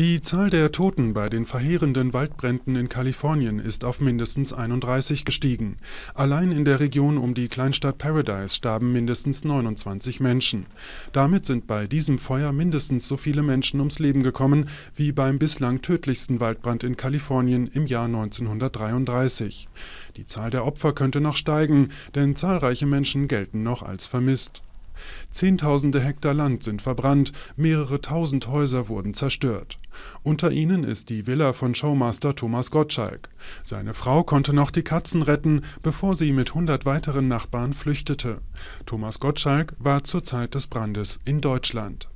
Die Zahl der Toten bei den verheerenden Waldbränden in Kalifornien ist auf mindestens 31 gestiegen. Allein in der Region um die Kleinstadt Paradise starben mindestens 29 Menschen. Damit sind bei diesem Feuer mindestens so viele Menschen ums Leben gekommen wie beim bislang tödlichsten Waldbrand in Kalifornien im Jahr 1933. Die Zahl der Opfer könnte noch steigen, denn zahlreiche Menschen gelten noch als vermisst. Zehntausende Hektar Land sind verbrannt, mehrere tausend Häuser wurden zerstört. Unter ihnen ist die Villa von Showmaster Thomas Gottschalk. Seine Frau konnte noch die Katzen retten, bevor sie mit hundert weiteren Nachbarn flüchtete. Thomas Gottschalk war zur Zeit des Brandes in Deutschland.